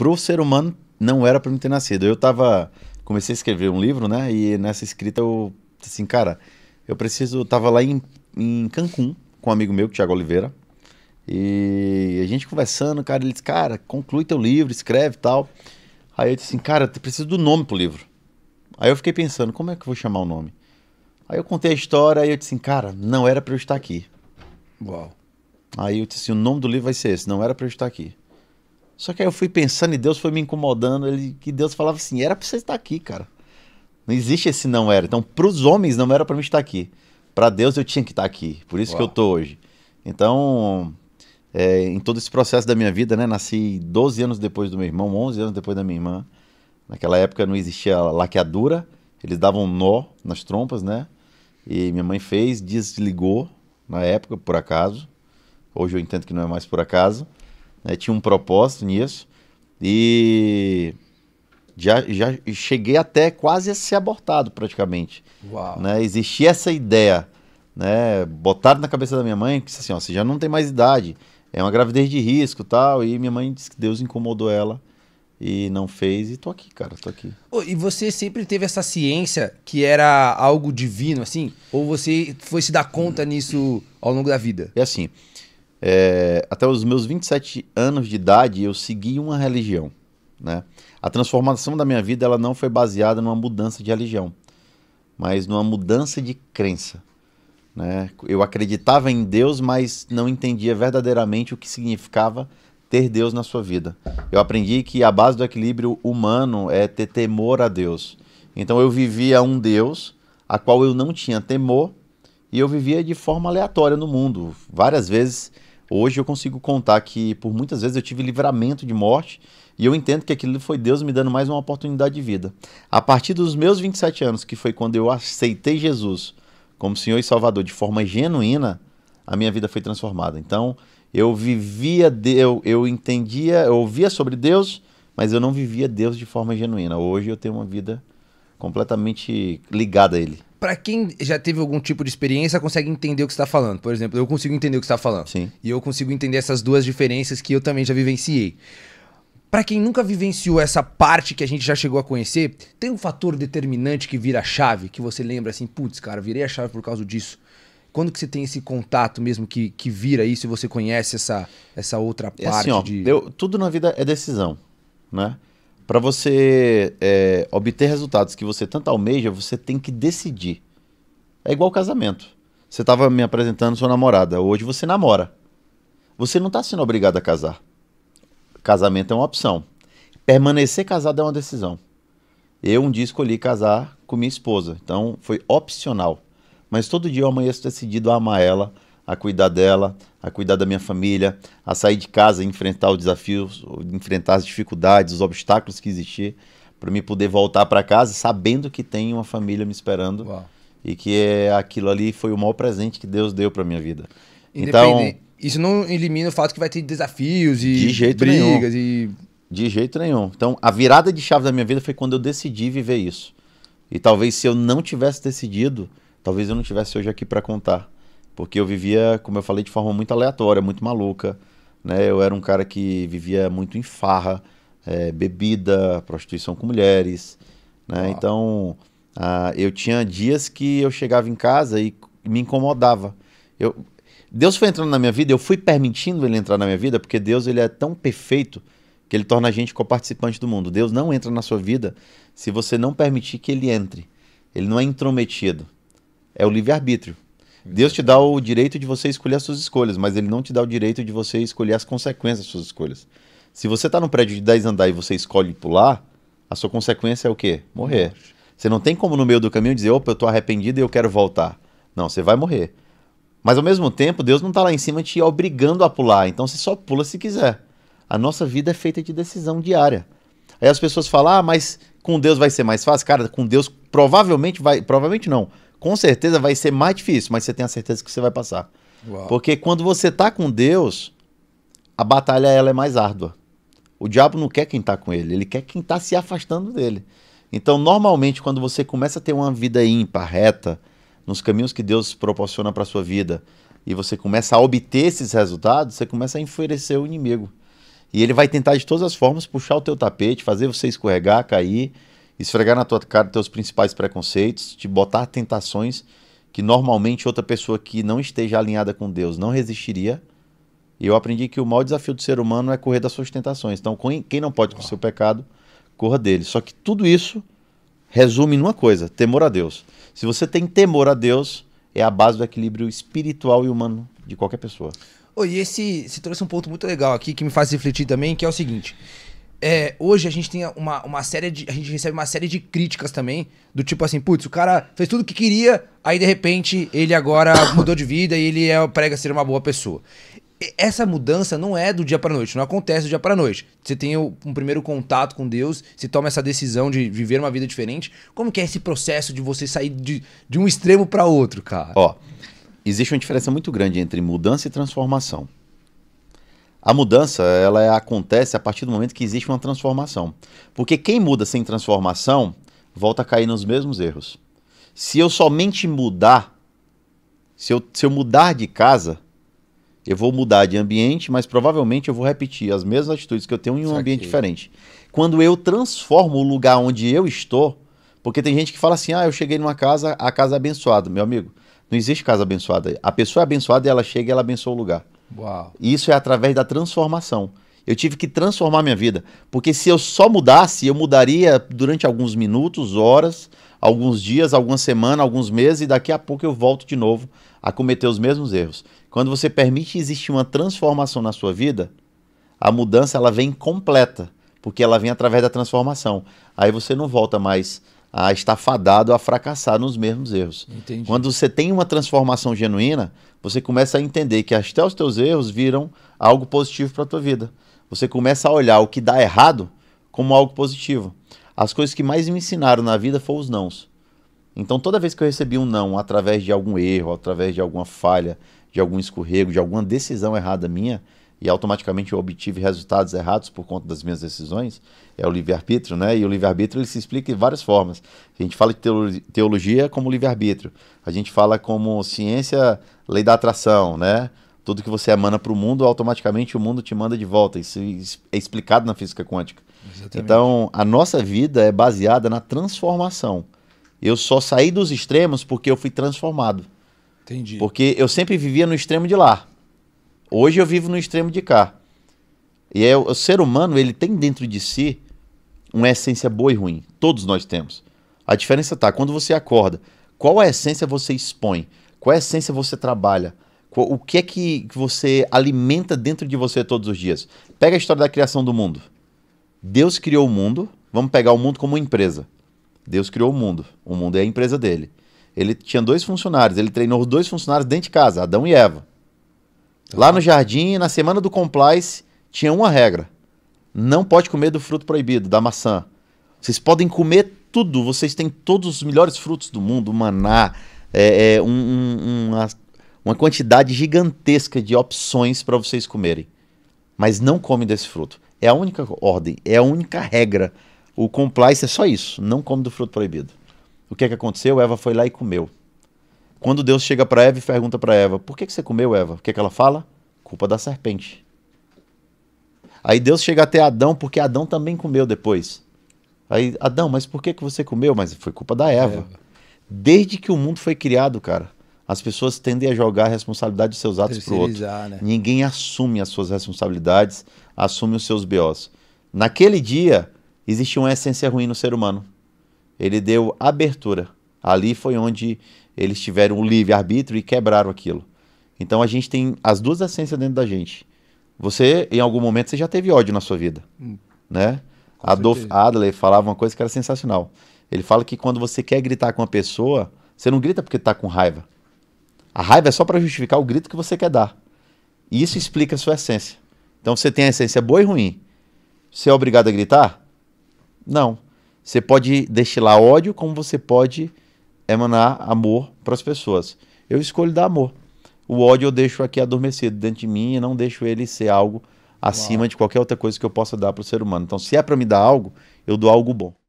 pro ser humano não era para mim ter nascido. Eu tava. Comecei a escrever um livro, né? E nessa escrita eu. Assim, cara, eu preciso. tava lá em, em Cancún com um amigo meu, é Tiago Oliveira. E a gente conversando, cara, ele disse, cara, conclui teu livro, escreve e tal. Aí eu disse assim, cara, eu preciso do nome pro livro. Aí eu fiquei pensando, como é que eu vou chamar o nome? Aí eu contei a história e eu disse assim, cara, não era para eu estar aqui. Uau. Aí eu disse assim, o nome do livro vai ser esse, não era para eu estar aqui. Só que aí eu fui pensando e Deus foi me incomodando. Ele, que Deus falava assim: era pra você estar aqui, cara. Não existe esse não era. Então, pros homens, não era para mim estar aqui. Para Deus, eu tinha que estar aqui. Por isso Uau. que eu tô hoje. Então, é, em todo esse processo da minha vida, né? Nasci 12 anos depois do meu irmão, 11 anos depois da minha irmã. Naquela época não existia laqueadura, eles davam nó nas trompas, né? E minha mãe fez, desligou na época, por acaso. Hoje eu entendo que não é mais por acaso né, tinha um propósito nisso e já, já cheguei até quase a ser abortado praticamente. Uau. Né? Existia essa ideia, né? Botaram na cabeça da minha mãe que assim, ó, você já não tem mais idade, é uma gravidez de risco, tal. E minha mãe disse que Deus incomodou ela e não fez e tô aqui, cara, tô aqui. Oh, e você sempre teve essa ciência que era algo divino, assim? Ou você foi se dar conta nisso ao longo da vida? É assim. É, até os meus 27 anos de idade, eu segui uma religião. Né? A transformação da minha vida ela não foi baseada numa mudança de religião, mas numa mudança de crença. Né? Eu acreditava em Deus, mas não entendia verdadeiramente o que significava ter Deus na sua vida. Eu aprendi que a base do equilíbrio humano é ter temor a Deus. Então eu vivia um Deus a qual eu não tinha temor e eu vivia de forma aleatória no mundo. Várias vezes Hoje eu consigo contar que por muitas vezes eu tive livramento de morte e eu entendo que aquilo foi Deus me dando mais uma oportunidade de vida. A partir dos meus 27 anos, que foi quando eu aceitei Jesus como Senhor e Salvador de forma genuína, a minha vida foi transformada. Então, eu vivia, eu, eu entendia, eu ouvia sobre Deus, mas eu não vivia Deus de forma genuína. Hoje eu tenho uma vida completamente ligada a Ele para quem já teve algum tipo de experiência, consegue entender o que está falando. Por exemplo, eu consigo entender o que está falando. Sim. E eu consigo entender essas duas diferenças que eu também já vivenciei. Para quem nunca vivenciou essa parte que a gente já chegou a conhecer, tem um fator determinante que vira a chave, que você lembra assim, putz, cara, virei a chave por causa disso. Quando que você tem esse contato mesmo que, que vira isso e você conhece essa, essa outra parte? É assim, ó, de... eu, tudo na vida é decisão, né? Para você é, obter resultados que você tanto almeja, você tem que decidir. É igual casamento. Você estava me apresentando sua namorada, hoje você namora. Você não está sendo obrigado a casar. Casamento é uma opção. Permanecer casado é uma decisão. Eu um dia escolhi casar com minha esposa, então foi opcional. Mas todo dia eu amanheço decidido a amar ela a cuidar dela, a cuidar da minha família, a sair de casa, enfrentar os desafios, enfrentar as dificuldades, os obstáculos que existir, para me poder voltar para casa sabendo que tem uma família me esperando Uau. e que é, aquilo ali foi o maior presente que Deus deu para minha vida. Então, isso não elimina o fato que vai ter desafios e de jeito brigas nenhum. e de jeito nenhum. Então, a virada de chave da minha vida foi quando eu decidi viver isso. E talvez se eu não tivesse decidido, talvez eu não tivesse hoje aqui para contar porque eu vivia, como eu falei, de forma muito aleatória, muito maluca. Né? Eu era um cara que vivia muito em farra, é, bebida, prostituição com mulheres. Né? Ah. Então, ah, eu tinha dias que eu chegava em casa e me incomodava. Eu, Deus foi entrando na minha vida, eu fui permitindo ele entrar na minha vida, porque Deus ele é tão perfeito que ele torna a gente coparticipante do mundo. Deus não entra na sua vida se você não permitir que ele entre. Ele não é intrometido. É o livre-arbítrio. Deus te dá o direito de você escolher as suas escolhas, mas ele não te dá o direito de você escolher as consequências das suas escolhas. Se você está num prédio de 10 andares e você escolhe pular, a sua consequência é o quê? Morrer. Você não tem como no meio do caminho dizer, opa, eu estou arrependido e eu quero voltar. Não, você vai morrer. Mas ao mesmo tempo, Deus não está lá em cima te obrigando a pular, então você só pula se quiser. A nossa vida é feita de decisão diária. Aí as pessoas falam, ah, mas com Deus vai ser mais fácil. Cara, com Deus provavelmente vai, provavelmente não com certeza vai ser mais difícil, mas você tem a certeza que você vai passar. Uau. Porque quando você está com Deus, a batalha ela é mais árdua. O diabo não quer quem está com ele, ele quer quem está se afastando dele. Então, normalmente, quando você começa a ter uma vida ímpar, reta, nos caminhos que Deus proporciona para sua vida, e você começa a obter esses resultados, você começa a enfurecer o inimigo. E ele vai tentar de todas as formas puxar o teu tapete, fazer você escorregar, cair esfregar na tua cara teus principais preconceitos, te botar tentações que normalmente outra pessoa que não esteja alinhada com Deus não resistiria. E eu aprendi que o maior desafio do ser humano é correr das suas tentações. Então, quem não pode com o seu pecado, corra dele. Só que tudo isso resume numa coisa: temor a Deus. Se você tem temor a Deus, é a base do equilíbrio espiritual e humano de qualquer pessoa. Oh, e esse, você trouxe um ponto muito legal aqui que me faz refletir também, que é o seguinte: é, hoje a gente tem uma, uma série de. A gente recebe uma série de críticas também. Do tipo assim, putz, o cara fez tudo o que queria, aí de repente ele agora mudou de vida e ele é, prega ser uma boa pessoa. E essa mudança não é do dia para noite, não acontece do dia para noite. Você tem um primeiro contato com Deus, você toma essa decisão de viver uma vida diferente. Como que é esse processo de você sair de, de um extremo para outro, cara? Ó, existe uma diferença muito grande entre mudança e transformação. A mudança, ela acontece a partir do momento que existe uma transformação. Porque quem muda sem transformação volta a cair nos mesmos erros. Se eu somente mudar, se eu, se eu mudar de casa, eu vou mudar de ambiente, mas provavelmente eu vou repetir as mesmas atitudes que eu tenho em um ambiente diferente. Quando eu transformo o lugar onde eu estou, porque tem gente que fala assim: ah, eu cheguei numa casa, a casa é abençoada. Meu amigo, não existe casa abençoada. A pessoa é abençoada e ela chega e ela abençoa o lugar. Uau. Isso é através da transformação. Eu tive que transformar minha vida. Porque se eu só mudasse, eu mudaria durante alguns minutos, horas, alguns dias, algumas semanas, alguns meses, e daqui a pouco eu volto de novo a cometer os mesmos erros. Quando você permite existir uma transformação na sua vida, a mudança ela vem completa, porque ela vem através da transformação. Aí você não volta mais a estar fadado a fracassar nos mesmos erros. Entendi. Quando você tem uma transformação genuína, você começa a entender que até os teus erros viram algo positivo para a tua vida. Você começa a olhar o que dá errado como algo positivo. As coisas que mais me ensinaram na vida foram os nãos. Então, toda vez que eu recebi um não através de algum erro, através de alguma falha, de algum escorrego, de alguma decisão errada minha, e automaticamente eu obtive resultados errados por conta das minhas decisões, é o livre-arbítrio, né? E o livre-arbítrio ele se explica de várias formas. A gente fala de teologia como livre-arbítrio, a gente fala como ciência, lei da atração, né? Tudo que você emana para o mundo, automaticamente o mundo te manda de volta. Isso é explicado na física quântica. Exatamente. Então, a nossa vida é baseada na transformação. Eu só saí dos extremos porque eu fui transformado. Entendi. Porque eu sempre vivia no extremo de lá. Hoje eu vivo no extremo de cá. E é, o ser humano, ele tem dentro de si uma essência boa e ruim. Todos nós temos. A diferença está quando você acorda, qual a essência você expõe? Qual a essência você trabalha? O que é que você alimenta dentro de você todos os dias? Pega a história da criação do mundo. Deus criou o mundo, vamos pegar o mundo como uma empresa. Deus criou o mundo, o mundo é a empresa dele. Ele tinha dois funcionários, ele treinou os dois funcionários dentro de casa, Adão e Eva. Lá no jardim, na semana do Complice, tinha uma regra: não pode comer do fruto proibido, da maçã. Vocês podem comer tudo, vocês têm todos os melhores frutos do mundo, maná, é, é um, um, uma, uma quantidade gigantesca de opções para vocês comerem. Mas não comem desse fruto. É a única ordem, é a única regra. O Complice é só isso, não come do fruto proibido. O que é que aconteceu? Eva foi lá e comeu. Quando Deus chega para Eva e pergunta para Eva: Por que, que você comeu, Eva? O que, é que ela fala? Culpa da serpente. Aí Deus chega até Adão, porque Adão também comeu depois. Aí, Adão, mas por que, que você comeu? Mas foi culpa da Eva. É. Desde que o mundo foi criado, cara, as pessoas tendem a jogar a responsabilidade dos seus atos para outro. Né? Ninguém assume as suas responsabilidades, assume os seus BOs. Naquele dia, existia uma essência ruim no ser humano. Ele deu abertura. Ali foi onde eles tiveram o um livre-arbítrio e quebraram aquilo. Então a gente tem as duas essências dentro da gente. Você, em algum momento, você já teve ódio na sua vida, hum. né? Adolf Adler falava uma coisa que era sensacional. Ele fala que quando você quer gritar com uma pessoa, você não grita porque está com raiva. A raiva é só para justificar o grito que você quer dar. E isso explica a sua essência. Então você tem a essência boa e ruim. Você é obrigado a gritar? Não. Você pode destilar ódio, como você pode é emanar amor para as pessoas. Eu escolho dar amor. O ódio eu deixo aqui adormecido dentro de mim e não deixo ele ser algo acima Uau. de qualquer outra coisa que eu possa dar para o ser humano. Então, se é para me dar algo, eu dou algo bom.